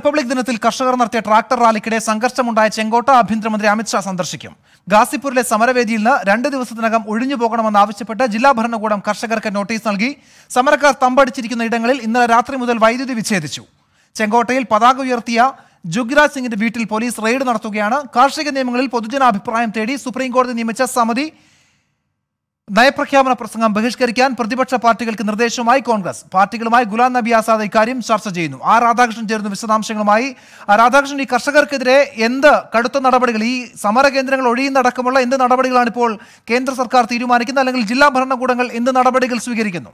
republic ദിനത്തിൽ കർഷകർ നടത്തിയ ട്രാക്ടർ റാലിക്കിടെ സംഘർഷമുണ്ടായ ചെങ്കോട്ട ആഭ്യന്തരമന്ത്രി അമിത്ഷാ സന്ദർശിക്കും ഗാസിപ്പൂരിലെ സമരവേദിയിൽ നിന്ന് രണ്ട് ദിവസത്തിനകം ഒഴിഞ്ഞു പോകണമെന്നാവശ്യപ്പെട്ട് ജില്ലാ ഭരണകൂടം കർഷകർക്ക് നോട്ടീസ് നൽകി സമരക്കാർ തമ്പടിച്ചിരിക്കുന്ന ഇടങ്ങളിൽ ഇന്നലെ രാത്രി മുതൽ വൈദ്യുതി വിച്ഛേദിച്ചു ചെങ്കോട്ടയിൽ പതാക ഉയർത്തിയ ജുഗ്രാജ് സിംഗിന്റെ വീട്ടിൽ പോലീസ് റെയ്ഡ് നടത്തുകയാണ് കാർഷിക നിയമങ്ങളിൽ പൊതുജനാഭിപ്രായം തേടി സുപ്രീംകോടതി നിയമിച്ച സമിതി നയപ്രഖ്യാപന പ്രസംഗം ബഹിഷ്കരിക്കാൻ പ്രതിപക്ഷ പാർട്ടികൾക്ക് നിർദ്ദേശവുമായി കോൺഗ്രസ് പാർട്ടികളുമായി ഗുലാം നബി ആസാദ് ഇക്കാര്യം ചർച്ച ചെയ്യുന്നു ആ രാധാകൃഷ്ണൻ ചേരുന്ന വിശദാംശങ്ങളുമായി രാധാകൃഷ്ണൻ ഈ കർഷകർക്കെതിരെ എന്ത് കടുത്ത നടപടികൾ ഈ സമര കേന്ദ്രങ്ങൾ ഒഴിയുന്നടക്കമുള്ള എന്ത് നടപടികളാണ് ഇപ്പോൾ കേന്ദ്ര സർക്കാർ തീരുമാനിക്കുന്നത് അല്ലെങ്കിൽ ജില്ലാ ഭരണകൂടങ്ങൾ എന്ത് നടപടികൾ സ്വീകരിക്കുന്നു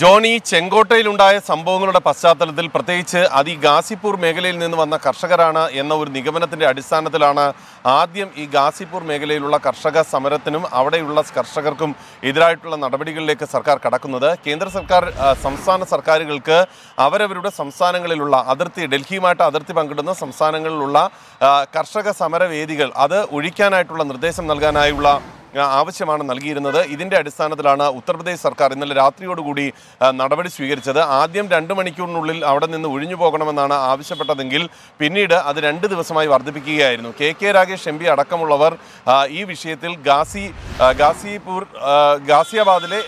ജോണി ചെങ്കോട്ടയിലുണ്ടായ സംഭവങ്ങളുടെ പശ്ചാത്തലത്തിൽ പ്രത്യേകിച്ച് അത് ഈ ഗാസിപ്പൂർ മേഖലയിൽ നിന്ന് വന്ന കർഷകരാണ് എന്ന ഒരു നിഗമനത്തിൻ്റെ അടിസ്ഥാനത്തിലാണ് ആദ്യം ഈ ഗാസിപ്പൂർ മേഖലയിലുള്ള കർഷക സമരത്തിനും അവിടെയുള്ള കർഷകർക്കും എതിരായിട്ടുള്ള നടപടികളിലേക്ക് സർക്കാർ കടക്കുന്നത് കേന്ദ്ര സർക്കാർ സംസ്ഥാന സർക്കാരുകൾക്ക് അവരവരുടെ സംസ്ഥാനങ്ങളിലുള്ള അതിർത്തി ഡൽഹിയുമായിട്ട് അതിർത്തി പങ്കിടുന്ന സംസ്ഥാനങ്ങളിലുള്ള കർഷക സമരവേദികൾ അത് ഒഴിക്കാനായിട്ടുള്ള നിർദ്ദേശം നൽകാനായുള്ള ആവശ്യമാണ് നൽകിയിരുന്നത് ഇതിൻ്റെ അടിസ്ഥാനത്തിലാണ് ഉത്തർപ്രദേശ് സർക്കാർ ഇന്നലെ രാത്രിയോടുകൂടി നടപടി സ്വീകരിച്ചത് ആദ്യം രണ്ട് മണിക്കൂറിനുള്ളിൽ അവിടെ നിന്ന് ഒഴിഞ്ഞു പോകണമെന്നാണ് ആവശ്യപ്പെട്ടതെങ്കിൽ പിന്നീട് അത് രണ്ട് ദിവസമായി വർദ്ധിപ്പിക്കുകയായിരുന്നു K K Rakesh M P അടക്കമുള്ളവർ ഈ വിഷയത്തിൽ ഗാസി ഗാസിപൂർ ഗാസിയാബാദിലെ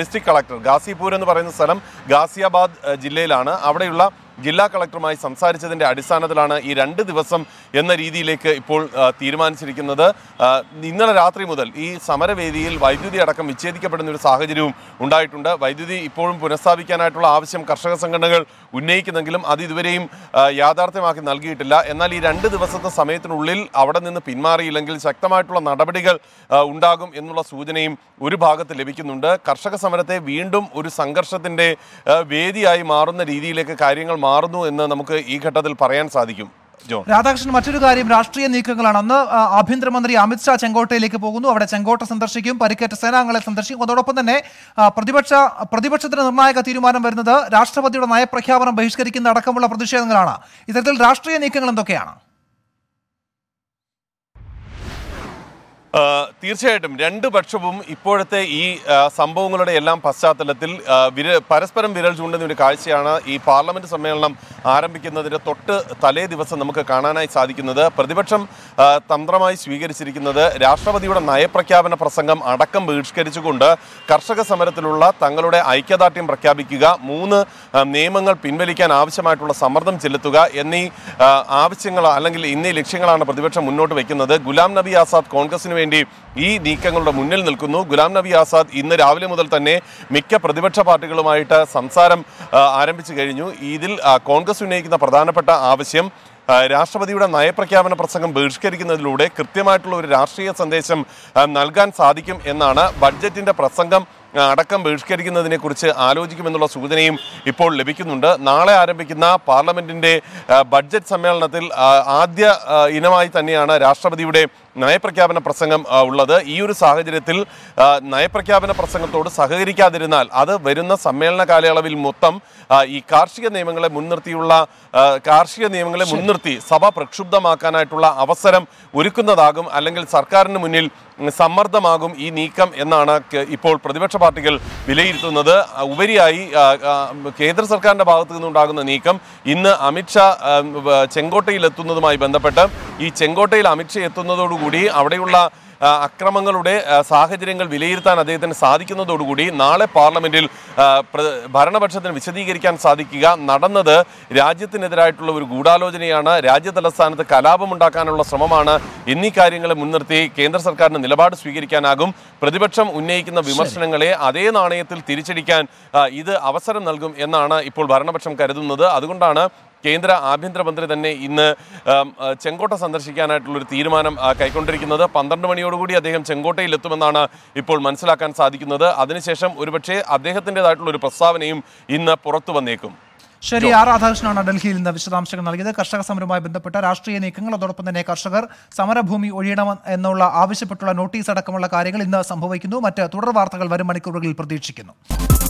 ഡിസ്ട്രിക്ട് കളക്ടർ ഗാസിപൂർ എന്ന് പറയുന്ന സ്ഥലം ഗാസിയാബാദ് ജില്ലയിലാണ് അവിടെയുള്ള ജില്ലാ കളക്ടറുമായി സംസാരിച്ചതിൻ്റെ അടിസ്ഥാനത്തിലാണ് ഈ രണ്ട് ദിവസം എന്ന രീതിയിലേക്ക് ഇപ്പോൾ തീരുമാനിച്ചിരിക്കുന്നത് ഇന്നലെ രാത്രി മുതൽ ഈ സമരവേദിയിൽ വൈദ്യുതി അടക്കം വിച്ഛേദിക്കപ്പെടുന്ന ഒരു സാഹചര്യവും ഉണ്ടായിട്ടുണ്ട് വൈദ്യുതി ഇപ്പോഴും പുനഃസ്ഥാപിക്കാനായിട്ടുള്ള ആവശ്യം കർഷക സംഘടനകൾ ഉന്നയിക്കുന്നെങ്കിലും അത് ഇതുവരെയും യാഥാർത്ഥ്യമാക്കി നൽകിയിട്ടില്ല എന്നാൽ ഈ രണ്ട് ദിവസത്തെ സമയത്തിനുള്ളിൽ അവിടെ നിന്ന് പിന്മാറിയില്ലെങ്കിൽ ശക്തമായിട്ടുള്ള നടപടികൾ ഉണ്ടാകും എന്നുള്ള സൂചനയും ഒരു ഭാഗത്ത് ലഭിക്കുന്നുണ്ട് കർഷക സമരത്തെ വീണ്ടും ഒരു സംഘർഷത്തിൻ്റെ വേദിയായി മാറുന്ന രീതിയിലേക്ക് കാര്യങ്ങൾ മാറുന്നു എന്ന് നമുക്ക് ഈ ഘട്ടത്തിൽ പറയാൻ സാധിക്കും രാധാകൃഷ്ണൻ മറ്റൊരു കാര്യം രാഷ്ട്രീയ നീക്കങ്ങളാണ് അന്ന് ആഭ്യന്തരമന്ത്രി അമിത്ഷാ ചെങ്കോട്ടയിലേക്ക് പോകുന്നു അവിടെ ചെങ്കോട്ട സന്ദർശിക്കും പരിക്കേറ്റ സേനാംഗങ്ങളെ സന്ദർശിക്കും അതോടൊപ്പം തന്നെ പ്രതിപക്ഷ പ്രതിപക്ഷത്തിന് നിർണായക തീരുമാനം വരുന്നത് രാഷ്ട്രപതിയുടെ നയപ്രഖ്യാപനം ബഹിഷ്കരിക്കുന്ന അടക്കമുള്ള പ്രതിഷേധങ്ങളാണ് ഇത്തരത്തിൽ രാഷ്ട്രീയ നീക്കങ്ങൾ എന്തൊക്കെയാണ് തീർച്ചയായിട്ടും രണ്ട് പക്ഷവും ഇപ്പോഴത്തെ ഈ സംഭവങ്ങളുടെ എല്ലാം പശ്ചാത്തലത്തിൽ വിര പരസ്പരം വിരൽ ചൂണ്ടുന്ന ഒരു കാഴ്ചയാണ് ഈ പാർലമെൻറ്റ് സമ്മേളനം ആരംഭിക്കുന്നതിന്റെ തൊട്ട് തലേ ദിവസം നമുക്ക് കാണാനായി സാധിക്കുന്നത് പ്രതിപക്ഷം തന്ത്രമായി സ്വീകരിച്ചിരിക്കുന്നത് രാഷ്ട്രപതിയുടെ നയപ്രഖ്യാപന പ്രസംഗം അടക്കം ബഹിഷ്കരിച്ചുകൊണ്ട് കർഷക സമരത്തിലുള്ള തങ്ങളുടെ ഐക്യദാർഢ്യം പ്രഖ്യാപിക്കുക മൂന്ന് നിയമങ്ങൾ പിൻവലിക്കാൻ ആവശ്യമായിട്ടുള്ള സമ്മർദ്ദം ചെലുത്തുക എന്നീ ആവശ്യങ്ങൾ അല്ലെങ്കിൽ ഇന്നീ ലക്ഷ്യങ്ങളാണ് പ്രതിപക്ഷം മുന്നോട്ട് വയ്ക്കുന്നത് ഗുലാം നബി ആസാദ് കോൺഗ്രസിന് വേണ്ടി ഈ നീക്കങ്ങളുടെ മുന്നിൽ നിൽക്കുന്നു ഗുലാം നബി ആസാദ് ഇന്ന് രാവിലെ മുതൽ തന്നെ മിക്ക പ്രതിപക്ഷ പാർട്ടികളുമായിട്ട് സംസാരം ആരംഭിച്ചു കഴിഞ്ഞു ഇതിൽ കോൺഗ്രസ് ഉന്നയിക്കുന്ന പ്രധാനപ്പെട്ട ആവശ്യം രാഷ്ട്രപതിയുടെ നയപ്രഖ്യാപന പ്രസംഗം ബഹിഷ്കരിക്കുന്നതിലൂടെ കൃത്യമായിട്ടുള്ള ഒരു രാഷ്ട്രീയ സന്ദേശം നൽകാൻ സാധിക്കും എന്നാണ് ബഡ്ജറ്റിൻ്റെ പ്രസംഗം അടക്കം ബഹിഷ്കരിക്കുന്നതിനെക്കുറിച്ച് ആലോചിക്കുമെന്നുള്ള സൂചനയും ഇപ്പോൾ ലഭിക്കുന്നുണ്ട് നാളെ ആരംഭിക്കുന്ന പാർലമെൻറ്റിൻ്റെ ബഡ്ജറ്റ് സമ്മേളനത്തിൽ ആദ്യ ഇനമായി തന്നെയാണ് രാഷ്ട്രപതിയുടെ നയപ്രഖ്യാപന പ്രസംഗം ഉള്ളത് ഈ ഒരു സാഹചര്യത്തിൽ നയപ്രഖ്യാപന പ്രസംഗത്തോട് സഹകരിക്കാതിരുന്നാൽ അത് വരുന്ന സമ്മേളന കാലയളവിൽ മൊത്തം ഈ കാർഷിക നിയമങ്ങളെ മുൻനിർത്തിയുള്ള കാർഷിക നിയമങ്ങളെ മുൻനിർത്തി സഭ പ്രക്ഷുബ്ധമാക്കാനായിട്ടുള്ള അവസരം ഒരുക്കുന്നതാകും അല്ലെങ്കിൽ സർക്കാരിന് മുന്നിൽ സമ്മർദ്ദമാകും ഈ നീക്കം എന്നാണ് ഇപ്പോൾ പ്രതിപക്ഷ പാർട്ടികൾ വിലയിരുത്തുന്നത് ഉപരിയായി കേന്ദ്ര സർക്കാരിന്റെ ഭാഗത്തു നിന്നുണ്ടാകുന്ന നീക്കം ഇന്ന് അമിത്ഷാ ചെങ്കോട്ടയിലെത്തുന്നതുമായി ബന്ധപ്പെട്ട് ഈ ചെങ്കോട്ടയിൽ അമിത്ഷാ എത്തുന്നതോടുകൂടി അവിടെയുള്ള അക്രമങ്ങളുടെ സാഹചര്യങ്ങൾ വിലയിരുത്താൻ അദ്ദേഹത്തിന് സാധിക്കുന്നതോടുകൂടി നാളെ പാർലമെന്റിൽ ഭരണപക്ഷത്തിന് വിശദീകരിക്കാൻ സാധിക്കുക നടന്നത് രാജ്യത്തിനെതിരായിട്ടുള്ള ഒരു ഗൂഢാലോചനയാണ് രാജ്യ തലസ്ഥാനത്ത് കലാപമുണ്ടാക്കാനുള്ള ശ്രമമാണ് എന്നീ കാര്യങ്ങളെ മുൻനിർത്തി കേന്ദ്ര സർക്കാരിന് നിലപാട് സ്വീകരിക്കാനാകും പ്രതിപക്ഷം ഉന്നയിക്കുന്ന വിമർശനങ്ങളെ അതേ നാണയത്തിൽ തിരിച്ചടിക്കാൻ ഇത് അവസരം നൽകും എന്നാണ് ഇപ്പോൾ ഭരണപക്ഷം കരുതുന്നത് അതുകൊണ്ടാണ് കേന്ദ്ര ആഭ്യന്തരമന്ത്രി തന്നെ ഇന്ന് ചെങ്കോട്ട സന്ദർശിക്കാനായിട്ടുള്ളൊരു തീരുമാനം കൈക്കൊണ്ടിരിക്കുന്നത് പന്ത്രണ്ട് മണിയോടുകൂടി അദ്ദേഹം ചെങ്കോട്ടയിലെത്തുമെന്നാണ് ഇപ്പോൾ മനസ്സിലാക്കാൻ സാധിക്കുന്നത് അതിനുശേഷം ഒരുപക്ഷെ അദ്ദേഹത്തിൻ്റെതായിട്ടുള്ള ഒരു പ്രസ്താവനയും ഇന്ന് പുറത്തു വന്നേക്കും ശരി ആർ രാധാകൃഷ്ണനാണ് ഡൽഹിയിൽ നിന്ന് വിശദാംശങ്ങൾ നൽകിയത് കർഷക സമരവുമായി ബന്ധപ്പെട്ട രാഷ്ട്രീയ നീക്കങ്ങൾ അതോടൊപ്പം തന്നെ കർഷകർ സമരഭൂമി ഒഴിയണം എന്നുള്ള ആവശ്യപ്പെട്ടുള്ള നോട്ടീസ് അടക്കമുള്ള കാര്യങ്ങൾ ഇന്ന് സംഭവിക്കുന്നു മറ്റ് തുടർ വാർത്തകൾ വരും മണിക്കൂറുകളിൽ പ്രതീക്ഷിക്കുന്നു